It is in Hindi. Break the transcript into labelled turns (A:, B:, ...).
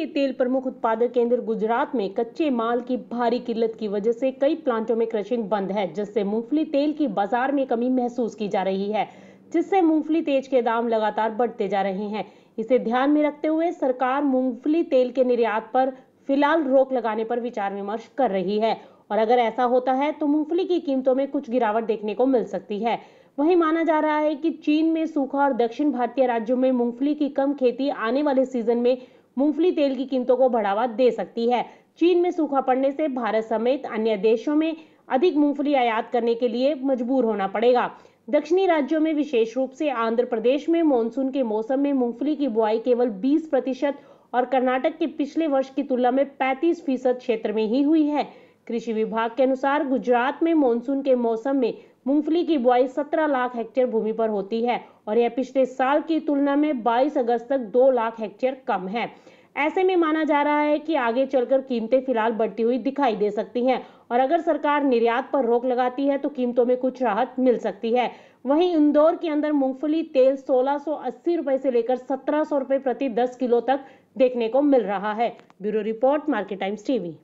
A: के तेल प्रमुख उत्पादक केंद्र गुजरात में कच्चे माल की भारी किल्लत की वजह से कई प्लांटों में क्रशिंग बंद है जिससे मूंगफली तेल की बाजार में कमी महसूस की जा रही है जिससे मूंगफली तेज के दाम लगातार बढ़ते जा रहे हैं इसे ध्यान में रखते हुए सरकार मूंगफली तेल के निर्यात पर फिलहाल रोक लगाने पर विचार विमर्श कर रही है और अगर ऐसा होता है तो मूंगफली की कीमतों में कुछ गिरावट देखने को मिल सकती है वहीं माना जा रहा है कि चीन में सूखा और दक्षिण भारतीय राज्यों में मूंगफली की कम खेती आने वाले सीजन में मूंगफली तेल की कीमतों को बढ़ावा दे सकती है चीन में सूखा पड़ने से भारत समेत अन्य देशों में अधिक मूंगफली आयात करने के लिए मजबूर होना पड़ेगा दक्षिणी राज्यों में विशेष रूप से आंध्र प्रदेश में मानसून के मौसम में मूंगफली की बुआई केवल 20 प्रतिशत और कर्नाटक के पिछले वर्ष की तुलना में 35 फीसद क्षेत्र में ही हुई है कृषि विभाग के अनुसार गुजरात में मानसून के मौसम में मूंगफली की बुआई 17 लाख हेक्टेयर भूमि पर होती है और यह पिछले साल की तुलना में 22 अगस्त तक 2 लाख हेक्टेयर कम है ऐसे में माना जा रहा है कि आगे चलकर कीमतें फिलहाल बढ़ती हुई दिखाई दे सकती हैं और अगर सरकार निर्यात पर रोक लगाती है तो कीमतों में कुछ राहत मिल सकती है वहीं इंदौर के अंदर मूंगफली तेल 1680 रुपए से लेकर 1700 रुपए प्रति 10 किलो तक देखने को मिल रहा है bureau report Market Times TV